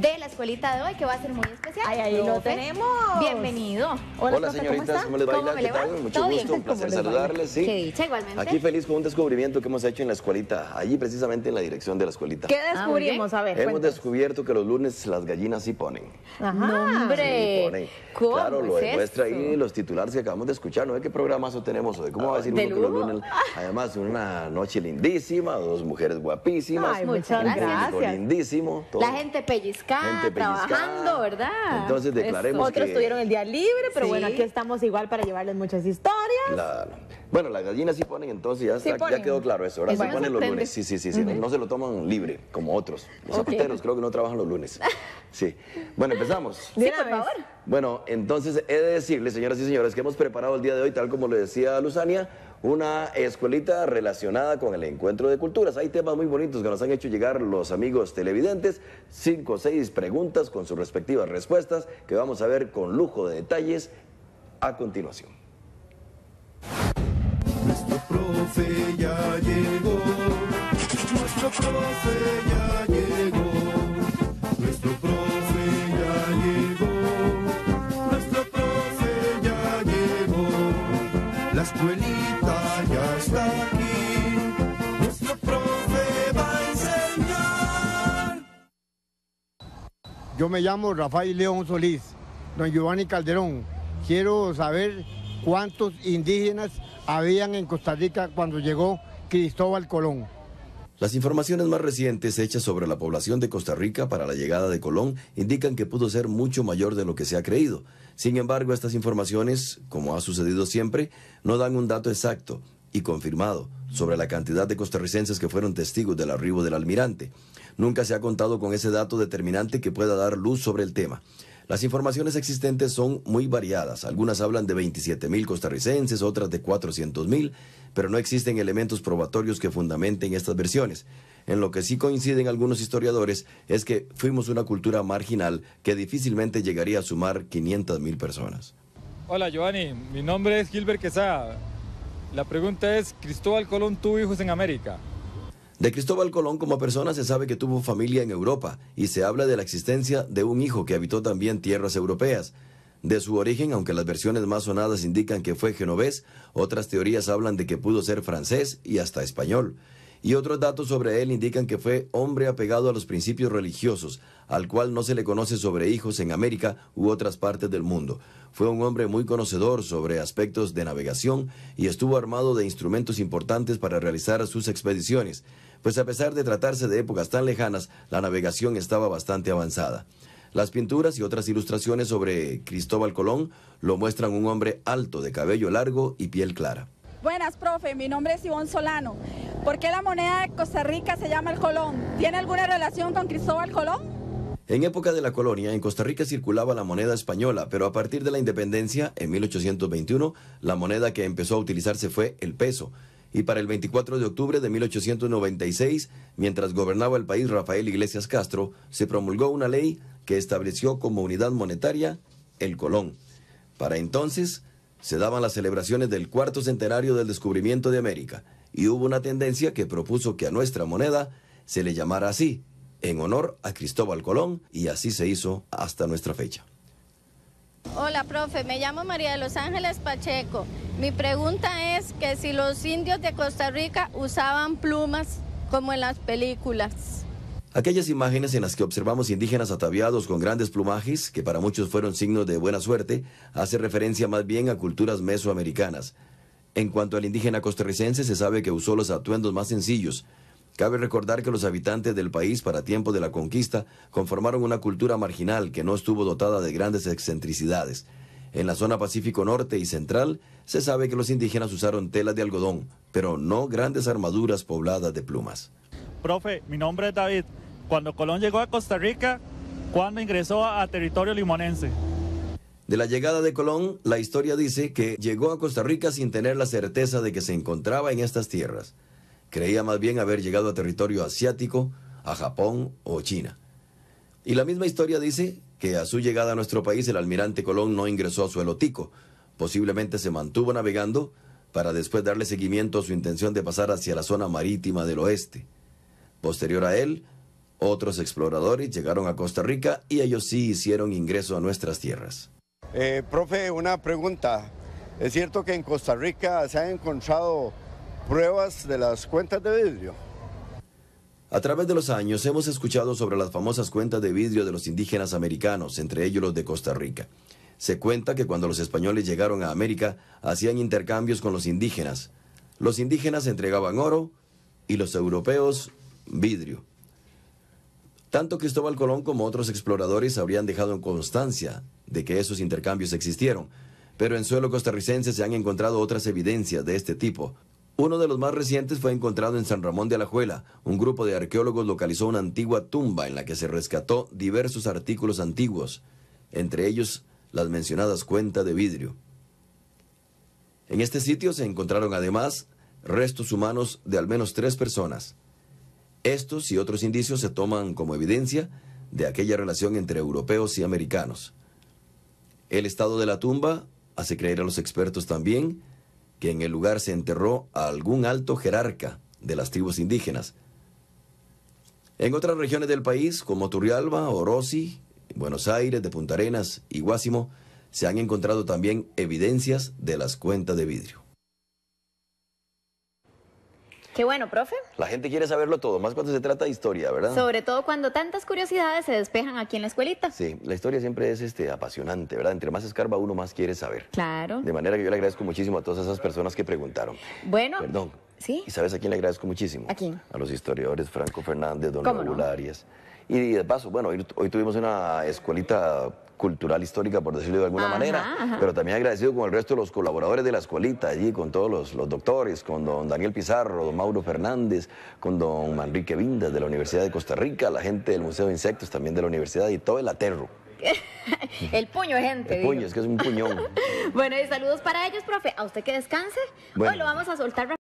de la escuelita de hoy, que va a ser muy especial. Ay, ahí lo tenemos. Bienvenido. Hola, Hola señoritas, ¿cómo, les va? ¿Qué tal? Mucho gusto, un placer saludarles. Aquí feliz con un descubrimiento que hemos hecho en la escuelita, allí precisamente en la dirección de la escuelita. ¿Qué ah, descubrimos? a ver, Hemos descubierto que los lunes las gallinas sí ponen. Ajá. ¡Hombre! claro, lo demuestra ahí los titulares que acabamos de escuchar, ¿no? ¿Qué programazo tenemos ¿Cómo va a ah, decir uno que los lunes? Además, una noche lindísima, dos mujeres guapísimas. Ay, muchas gracias. Lindísimo. La gente pellizca trabajando, ¿verdad? Entonces declaremos que Otros tuvieron el día libre, pero bueno, aquí estamos igual para llevarles muchas historias. Bueno, las gallinas sí ponen, entonces ya, quedó claro eso. Ahora sí ponen los lunes. Sí, sí, sí. no, se lo toman libre, como otros. Los creo que no trabajan los lunes. Sí. Bueno, empezamos. Sí, por favor. Bueno, entonces he de decirles, señoras y señores, que hemos preparado el día de hoy, tal como le decía Luzania, una escuelita relacionada con el encuentro de culturas. Hay temas muy bonitos que nos han hecho llegar los amigos televidentes, cinco o seis preguntas con sus respectivas respuestas que vamos a ver con lujo de detalles a continuación. Nuestro profe ya llegó, nuestro profe ya llegó, nuestro profe ya llegó, nuestro profe ya llegó, la yo me llamo Rafael León Solís, don Giovanni Calderón. Quiero saber cuántos indígenas habían en Costa Rica cuando llegó Cristóbal Colón. Las informaciones más recientes hechas sobre la población de Costa Rica para la llegada de Colón indican que pudo ser mucho mayor de lo que se ha creído. Sin embargo, estas informaciones, como ha sucedido siempre, no dan un dato exacto y confirmado sobre la cantidad de costarricenses que fueron testigos del arribo del almirante. Nunca se ha contado con ese dato determinante que pueda dar luz sobre el tema. Las informaciones existentes son muy variadas. Algunas hablan de 27 mil costarricenses, otras de 400 mil, pero no existen elementos probatorios que fundamenten estas versiones. En lo que sí coinciden algunos historiadores es que fuimos una cultura marginal que difícilmente llegaría a sumar 500 mil personas. Hola Giovanni, mi nombre es Gilbert Quesada. La pregunta es, ¿Cristóbal Colón tuvo hijos en América? De Cristóbal Colón como persona se sabe que tuvo familia en Europa y se habla de la existencia de un hijo que habitó también tierras europeas. De su origen, aunque las versiones más sonadas indican que fue genovés, otras teorías hablan de que pudo ser francés y hasta español y otros datos sobre él indican que fue hombre apegado a los principios religiosos, al cual no se le conoce sobre hijos en América u otras partes del mundo. Fue un hombre muy conocedor sobre aspectos de navegación y estuvo armado de instrumentos importantes para realizar sus expediciones, pues a pesar de tratarse de épocas tan lejanas, la navegación estaba bastante avanzada. Las pinturas y otras ilustraciones sobre Cristóbal Colón lo muestran un hombre alto, de cabello largo y piel clara. Buenas, profe. Mi nombre es Ivonne Solano. ¿Por qué la moneda de Costa Rica se llama el Colón? ¿Tiene alguna relación con Cristóbal Colón? En época de la colonia, en Costa Rica circulaba la moneda española, pero a partir de la independencia, en 1821, la moneda que empezó a utilizarse fue el peso. Y para el 24 de octubre de 1896, mientras gobernaba el país Rafael Iglesias Castro, se promulgó una ley que estableció como unidad monetaria el colón. Para entonces, se daban las celebraciones del cuarto centenario del descubrimiento de América y hubo una tendencia que propuso que a nuestra moneda se le llamara así, en honor a Cristóbal Colón, y así se hizo hasta nuestra fecha. Hola, profe, me llamo María de Los Ángeles Pacheco. Mi pregunta es que si los indios de Costa Rica usaban plumas como en las películas. Aquellas imágenes en las que observamos indígenas ataviados con grandes plumajes, que para muchos fueron signos de buena suerte, hace referencia más bien a culturas mesoamericanas. En cuanto al indígena costarricense, se sabe que usó los atuendos más sencillos. Cabe recordar que los habitantes del país para tiempo de la conquista conformaron una cultura marginal que no estuvo dotada de grandes excentricidades. En la zona Pacífico Norte y Central se sabe que los indígenas usaron telas de algodón, pero no grandes armaduras pobladas de plumas. Profe, mi nombre es David. Cuando Colón llegó a Costa Rica, cuando ingresó a territorio limonense? De la llegada de Colón, la historia dice que llegó a Costa Rica sin tener la certeza de que se encontraba en estas tierras. Creía más bien haber llegado a territorio asiático, a Japón o China. Y la misma historia dice que a su llegada a nuestro país el almirante Colón no ingresó a su tico. Posiblemente se mantuvo navegando para después darle seguimiento a su intención de pasar hacia la zona marítima del oeste. Posterior a él, otros exploradores llegaron a Costa Rica y ellos sí hicieron ingreso a nuestras tierras. Eh, profe, una pregunta. ¿Es cierto que en Costa Rica se han encontrado pruebas de las cuentas de vidrio? A través de los años hemos escuchado sobre las famosas cuentas de vidrio de los indígenas americanos, entre ellos los de Costa Rica. Se cuenta que cuando los españoles llegaron a América hacían intercambios con los indígenas. Los indígenas entregaban oro y los europeos vidrio. Tanto Cristóbal Colón como otros exploradores habrían dejado en constancia de que esos intercambios existieron, pero en suelo costarricense se han encontrado otras evidencias de este tipo. Uno de los más recientes fue encontrado en San Ramón de Alajuela. Un grupo de arqueólogos localizó una antigua tumba en la que se rescató diversos artículos antiguos, entre ellos las mencionadas cuentas de vidrio. En este sitio se encontraron además restos humanos de al menos tres personas. Estos y otros indicios se toman como evidencia de aquella relación entre europeos y americanos. El estado de la tumba hace creer a los expertos también que en el lugar se enterró a algún alto jerarca de las tribus indígenas. En otras regiones del país, como Turrialba, Orosi, Buenos Aires, de Punta Arenas y Guásimo, se han encontrado también evidencias de las cuentas de vidrio. Qué bueno, profe. La gente quiere saberlo todo, más cuando se trata de historia, ¿verdad? Sobre todo cuando tantas curiosidades se despejan aquí en la escuelita. Sí, la historia siempre es este, apasionante, ¿verdad? Entre más escarba uno, más quiere saber. Claro. De manera que yo le agradezco muchísimo a todas esas personas que preguntaron. Bueno. Perdón. ¿Sí? ¿Y sabes a quién le agradezco muchísimo? ¿A A los historiadores Franco Fernández, Don Raúl Arias. Y de paso, bueno, hoy tuvimos una escuelita cultural histórica, por decirlo de alguna manera, pero también agradecido con el resto de los colaboradores de la escuelita allí, con todos los, doctores, con don Daniel Pizarro, don Mauro Fernández, con don Manrique Vindas de la Universidad de Costa Rica, la gente del Museo de Insectos también de la universidad y todo el aterro. el puño, gente. El puño, es que es un puñón. bueno, y saludos para ellos, profe. A usted que descanse. Bueno. Hoy lo vamos a soltar